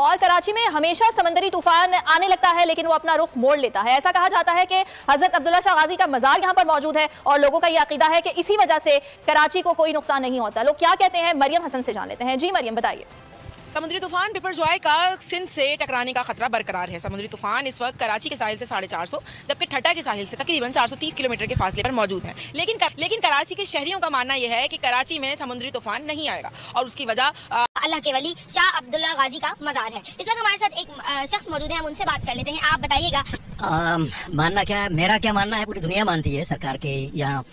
और कराची में हमेशा समंदरी तूफान आने लगता है लेकिन वो अपना रुख मोड़ लेता है ऐसा कहा जाता है कि हजरत अब्दुल्ला शाह गाजी का मजार यहाँ पर मौजूद है और लोगों का यह अकीदा है कि इसी वजह से कराची को कोई नुकसान नहीं होता लोग क्या कहते हैं मरियम हसन से जान लेते हैं जी मरियम बताइए समुद्री तूफान पिपर जॉय का सिंध से टकराने का खतरा बरकरार है समुद्री तूफान इस वक्त कराची के साहिल से साढ़े चार सौ जबकि ठट्टा के साहिल से तकरीबन 430 किलोमीटर के फासले पर मौजूद है लेकिन कर, लेकिन कराची के शहरियों का मानना यह है कि कराची में समुद्री तूफान नहीं आएगा और उसकी वजह के वली शाह अब्दुल्ला गाजी का मज़ार है इस वक्त हमारे साथ एक शख्स मौजूद है हम उनसे बात कर लेते हैं आप बताइएगा मानना क्या है मेरा क्या मानना है पूरी दुनिया मानती है सरकार के यहाँ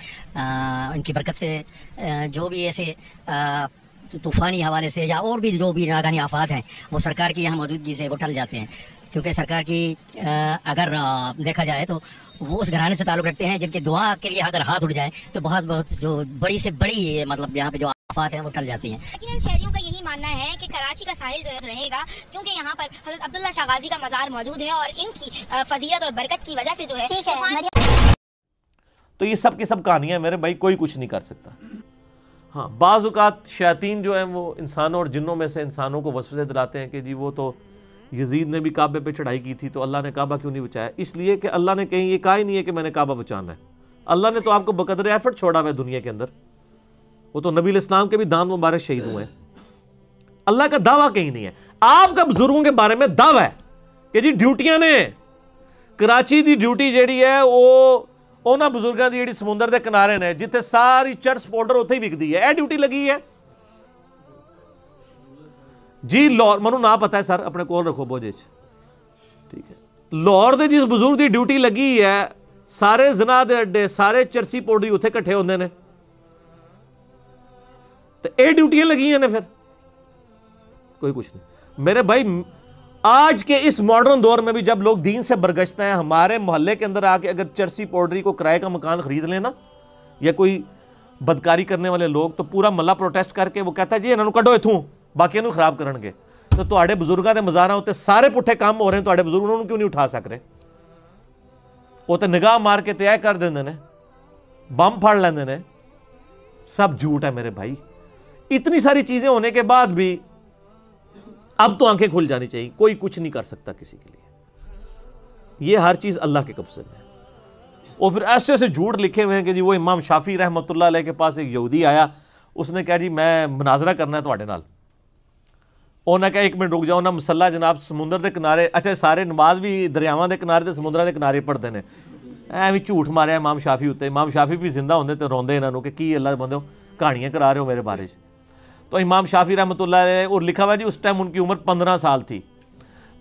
इनकी बरकत से जो भी ऐसे तो तूफ़ानी हवाले से या और भी जो भी नागानी आफात हैं वो सरकार की यहाँ मौजूदगी से वो टल जाते हैं क्योंकि सरकार की अगर देखा जाए तो वो उस घराने से ताल्लुक़ रखते हैं जिनके दुआ के लिए अगर हाथ उठ जाए तो बहुत बहुत जो बड़ी से बड़ी मतलब यहाँ पे जो आफात है वो टल जाती है लेकिन इन शहरियों का यही मानना है कि कराची का साहिल जो है रहेगा क्योंकि यहाँ पर हजरत अब्दुल्ला शाह का मज़ार मौजूद है और इनकी फजीलत और बरकत की वजह से जो है, तो ये सब की सब कहानियां मेरे भाई कोई कुछ नहीं कर सकता हाँ बाज़ात शैतीन जो है वो इंसानों और जिन्नों में से इंसानों को वसवसे दिलाते हैं कि जी वो तो यजीद ने भी काबे पे चढ़ाई की थी तो अल्लाह ने काबा क्यों नहीं बचाया इसलिए कि अल्लाह ने कहीं ये कहा ही नहीं है कि मैंने काबा बचाना है अल्लाह ने तो आपको बकदर एफर्ट छोड़ा हुआ है दुनिया के अंदर वो तो नबी इस्लाम के भी दान मुबारक शहीद हुए हैं अल्लाह का दावा कहीं नहीं है आपका बुजुर्गों के बारे में दावा है कि जी ड्यूटियां ने कराची की ड्यूटी जी है वो उन्होंने बुजुर्गों की जी समुद्र के किनारे ने जिथे सारी चर्च पाउडर उत विकती है यह ड्यूटी लगी है जी लाहौर मैं ना पता है सर अपने को रखो बोझे ठीक है लाहौर के जिस बुजुर्ग की ड्यूटी लगी है सारे जनाह के अड्डे सारे चर्सी पाउडरी उठे होंगे ने ਤੇ ਇਹ ਡਿਊਟੀਆਂ ਲੱਗੀਆਂ ਨੇ फिर कोई कुछ नहीं मेरे भाई आज के इस मॉडर्न दौर में भी जब लोग दीन से बरगश्ते हैं हमारे मोहल्ले के अंदर आके अगर चर्सी पोल्ट्री को किराए का मकान खरीद लेना या कोई बदकारी करने वाले लोग तो पूरा मल्ला प्रोटेस्ट करके वो कहता है जी इन्होंने कढो इतों बाकी खराब करे तो थोड़े बजुर्गों के मजारा उत्ते सारे पुठे काम हो रहे हैं तो बुजुर्ग उन्होंने क्यों नहीं उठा सक रहे वो तो निगाह मार के तय कर देंगे ने बम फड़ लेंगे ने सब झूठ है मेरे भाई इतनी सारी चीजें होने के बाद भी अब तो आंखें खुल जानी चाहिए कोई कुछ नहीं कर सकता किसी के लिए ये हर चीज अल्लाह के कब्जे में और फिर ऐसे ऐसे झूठ लिखे हुए हैं कि जी वो इमाम शाफी रहमत के पास एक यहूदी आया उसने कहा जी मैं मुनाजरा करना है तो नाल उन्हें क्या एक मिनट रुक जाओ ना मसला जनाब समुद्र के किनारे अच्छा सारे नमाज भी दरियावान के किनारे से समुद्र के किनारे पढ़ते हैं भी झूठ मारे इमाम शाफी उत्ते इमाम शाफी भी जिंदा होंगे तो रोंद इन्हों के अल्लाह बंदे कहानियां करा रहे हो मेरे बारे से तो इमाम शाफी रहमत और लिखा हुआ जी उस टाइम उनकी उम्र पंद्रह साल थी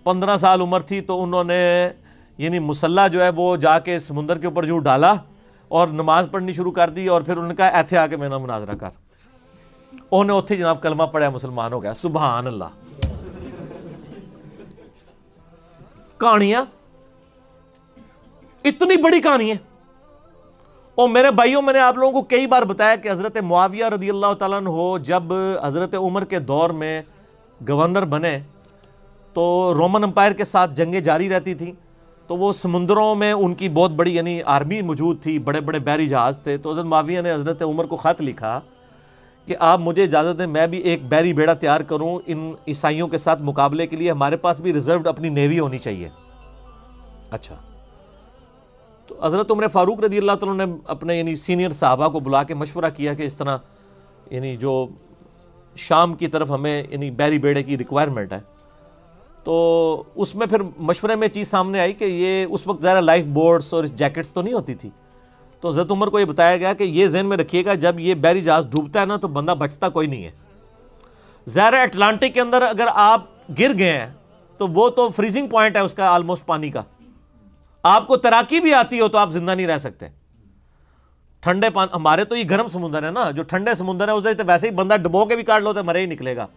पंद्रह साल उम्र थी तो उन्होंने यानी मुसल्ला जो है वो जाके समुंदर के ऊपर जो डाला और नमाज पढ़नी शुरू कर दी और फिर उन्होंने कहा ऐथे आके मेरा मुनाजरा कर उन्होंने उत्थे जनाब कलमा पढ़ा मुसलमान हो गया सुबहान अल्लाह कहानियां इतनी बड़ी कहानी है और मेरे भाइयों मैंने आप लोगों को कई बार बताया कि हज़रत मुआविया रदी अल्लाह तन हो जब हज़रत उमर के दौर में गवर्नर बने तो रोमन अम्पायर के साथ जंगें जारी रहती थी तो वो समुंदरों में उनकी बहुत बड़ी यानी आर्मी मौजूद थी बड़े बड़े बैरी जहाज़ थे तो हज़रत माविया ने हज़रत उमर को ख़त लिखा कि आप मुझे इजाज़त दें मैं भी एक बैरी बेड़ा तैयार करूं इन ईसाइयों के साथ मुकाबले के लिए हमारे पास भी रिज़र्व अपनी नेवी होनी चाहिए अच्छा हज़रत उम्र फ़ारूक रदी अल्लाह तुम ने अपने यानी सीनियर साहबा को बुला के मशवरा किया कि इस तरह यानी जो शाम की तरफ हमें यानी बैरी बेड़े की रिक्वायरमेंट है तो उसमें फिर मशवरे में चीज़ सामने आई कि ये उस वक्त ज़रा लाइफ बोर्ड्स और जैकेट्स तो नहीं होती थी तो हज़रत उमर को ये बताया गया कि ये जहन में रखिएगा जब ये बैरी जहाज़ डूबता है ना तो बंदा बचता कोई नहीं है ज़हरा अटलांटिक के अंदर अगर आप गिर गए हैं तो वो तो फ्रीजिंग पॉइंट है उसका आलमोस्ट पानी का आपको तैराकी भी आती हो तो आप जिंदा नहीं रह सकते ठंडे पान हमारे तो ये गर्म समुंदर है ना जो ठंडे समुंदर है उस तो वैसे ही बंदा डुबो के भी काट लो तो मरे ही निकलेगा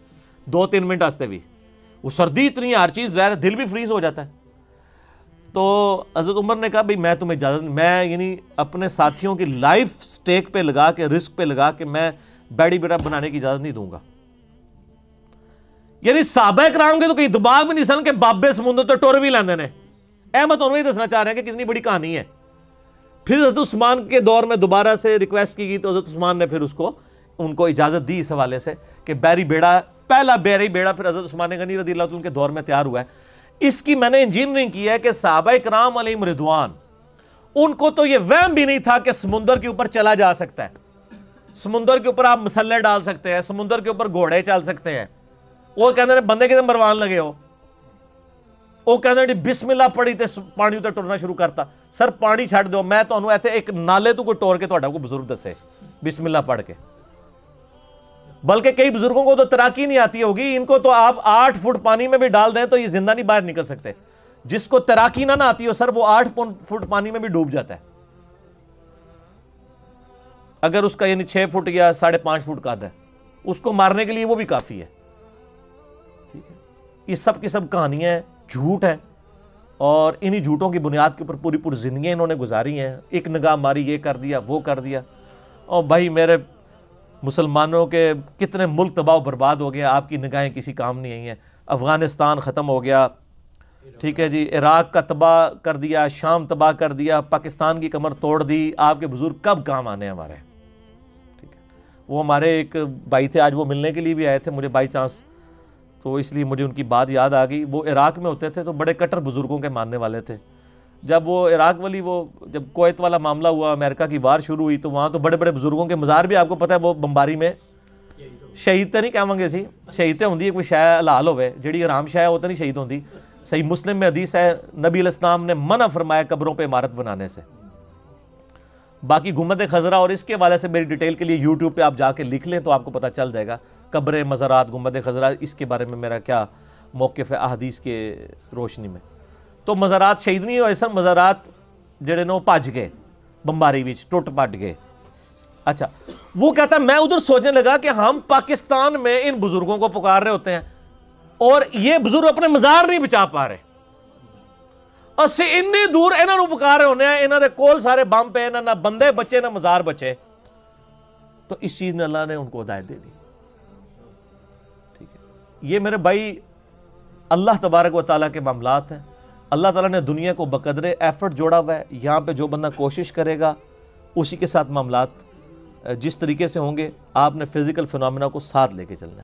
दो तीन मिनट आते भी वो सर्दी इतनी हर चीज़ जहर दिल भी फ्रीज हो जाता है तो हज़रत उमर ने कहा भाई मैं तुम्हें इजाज़त मैं यानी अपने साथियों की लाइफ स्टेक पे लगा के रिस्क पे लगा के मैं बैडी बेटा बनाने की इजाज़त नहीं दूंगा यानी साहब कराम के तो कहीं दिमाग में नहीं सन के बाबे समुंदर तो टुर भी लेंदे ने अहमद तो दसना चाह रहे हैं कि कितनी बड़ी कहानी है फिर हजरत उस्मान के दौर में दोबारा से रिक्वेस्ट की गई तो हजरत उस्मान ने फिर उसको उनको इजाज़त दी इस हवाले से कि बैरी बेड़ा पहला बैरी बेड़ा फिर हजरत उस्मान गनी रदी के दौर में तैयार हुआ है इसकी मैंने इंजीनियरिंग की है कि साहबा कराम अली मृदवान उनको तो यह वहम भी नहीं था कि समुंदर के ऊपर चला जा सकता है समुंदर के ऊपर आप मसल डाल सकते हैं समुंदर के ऊपर घोड़े चल सकते हैं वो कहते हैं बंदे कितने मरवान लगे हो ਉਹ ਕਹਿੰਦੇ ਜਿਹੜੀ ਬਿਸਮਿਲ੍ਲਾ ਪੜੀ ਤੇ ਪਾਣੀ ਉਤੇ ਟੁਰਨਾ ਸ਼ੁਰੂ ਕਰਤਾ ਸਰ ਪਾਣੀ ਛੱਡ ਦਿਓ ਮੈਂ ਤੁਹਾਨੂੰ ਇੱਥੇ ਇੱਕ ਨਾਲੇ ਤੋਂ ਕੋਈ ਟੋਰ ਕੇ ਤੁਹਾਡਾ को बजुर्ग दसे बिस्मिल्लाह पढ़ के बल्कि कई बुजुर्गों को तो तैराकी नहीं आती होगी इनको तो आप आठ फुट पानी में भी डाल दें तो ये जिंदा नहीं बाहर निकल सकते जिसको तैराकी ना ना आती हो सर वो आठ फुट पानी में भी डूब जाता है अगर उसका यानी छह फुट या साढ़े पांच फुट का है उसको मारने के लिए वो भी काफी है ठीक है ये सब की सब कहानियां हैं झूठ है और इन्हीं झूठों की बुनियाद के ऊपर पूरी पूरी ज़िंदगी इन्होंने गुजारी हैं एक निगाह मारी ये कर दिया वो कर दिया और भाई मेरे मुसलमानों के कितने मुल्क तबाह बर्बाद हो गए आपकी निगाहें किसी काम नहीं आई हैं अफ़गानिस्तान ख़त्म हो गया ठीक है जी इराक़ का तबाह कर दिया शाम तबाह कर दिया पाकिस्तान की कमर तोड़ दी आपके बुज़ुर्ग कब काम आने हमारे ठीक है वो हमारे एक भाई थे आज वो मिलने के लिए भी आए थे मुझे बाई चांस तो इसलिए मुझे उनकी बात याद आ गई वो इराक में होते थे तो बड़े कट्टर बुज़ुर्गों के मानने वाले थे जब वो इराक वाली वो जब कोत वाला मामला हुआ अमेरिका की वार शुरू हुई तो वहाँ तो बड़े बड़े बुज़ुर्गों के मज़ार भी आपको पता है वो बम्बारी में शहीद तो नहीं ਕਹਾਂਗੇ ਅਸੀਂ शहीद होंगी कोई ਹੈ ਕੋਈ ਸ਼ਾਇ ਹਲਾਲ ਹੋਵੇ ਜਿਹੜੀ वो तो नहीं शहीद होंगी सही मुस्लिम में ਮੁਸਲਿਮ है नबी ਹੈ ने मना फरमाया ਮਨਾ पर इमारत बनाने से बाकी गुमत खजरा और इसके हवाले से मेरी डिटेल के लिए यूट्यूब पे आप जाके लिख लें तो आपको पता चल जाएगा कब्र मज़ारात घुमत खजरा इसके बारे में मेरा क्या मौक़ है अहदीस के रोशनी में तो मज़ारात शहीद नहीं हुए सर मज़ारात जड़े ने भज गए बम्बारी बिच टुट पट गए अच्छा वो कहता मैं उधर सोचने लगा कि हम पाकिस्तान में इन बुज़ुर्गों को पुकार रहे होते हैं और ये बुज़ुर्ग अपने मज़ार नहीं बचा पा रहे ਅਸੀਂ इन्नी दूर इन्हों ਨੂੰ रहे होने इन्हों को सारे बम पे ਸਾਰੇ ਬੰਬ ਪਏ ਇਹਨਾਂ ਨਾ ਬੰਦੇ तो इस चीज़ ने अल्लाह ने उनको हदायत दे दी ठीक है ये मेरे भाई अल्लाह तबारक व ताली के मामलात हैं अल्लाह ताला ने दुनिया को बकदरे एफर्ट जोड़ा हुआ है यहाँ पे जो बंदा कोशिश करेगा उसी के साथ मामलात जिस तरीके से होंगे आपने फिज़िकल फिनमिना को साथ लेके चलना